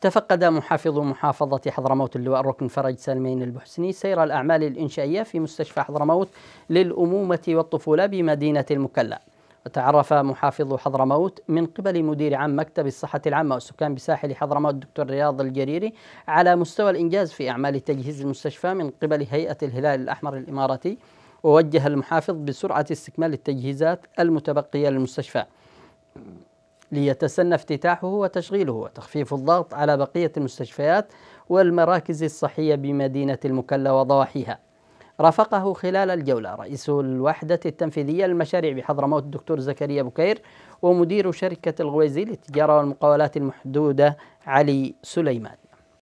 تفقد محافظ محافظة حضرموت اللواء الركن فرج سلمين البحسني سير الأعمال الإنشائية في مستشفى حضرموت للأمومة والطفولة بمدينة المكلا وتعرف محافظ حضرموت من قبل مدير عام مكتب الصحة العامة والسكان بساحل حضرموت الدكتور رياض الجريري على مستوى الإنجاز في أعمال تجهيز المستشفى من قبل هيئة الهلال الأحمر الإماراتي ووجه المحافظ بسرعة استكمال التجهيزات المتبقية للمستشفى ليتسنى افتتاحه وتشغيله وتخفيف الضغط على بقية المستشفيات والمراكز الصحية بمدينة المكلا وضواحيها رافقه خلال الجولة رئيس الوحدة التنفيذية للمشاريع بحضرموت الدكتور زكريا بكير ومدير شركة الغويزي للتجارة والمقاولات المحدودة علي سليمان